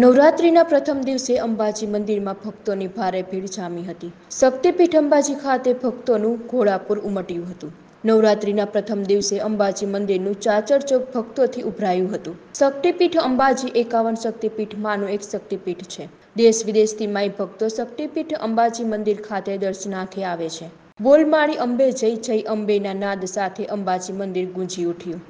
નવરાત્રિના પ્રથમ દિવસે અંબાજી મંદિરમાં ભક્તોની ભારે ભીડ જામી હતી શક્તિપીઠ અંબાજી ખાતે ભક્તોનું ઘોડાપુર ઉમટ્યું હતું નવરાત્રિના પ્રથમ દિવસે અંબાજી મંદિરનું ચાચર ચોક ભક્તોથી ઉભરાયું હતું શક્તિપીઠ અંબાજી એકાવન શક્તિપીઠમાંનું એક શક્તિપીઠ છે દેશ વિદેશથી માય ભક્તો શક્તિપીઠ અંબાજી મંદિર ખાતે દર્શનાર્થે આવે છે બોલમાળી અંબે જય જય અંબેના નાદ સાથે અંબાજી મંદિર ગુંજી ઉઠ્યું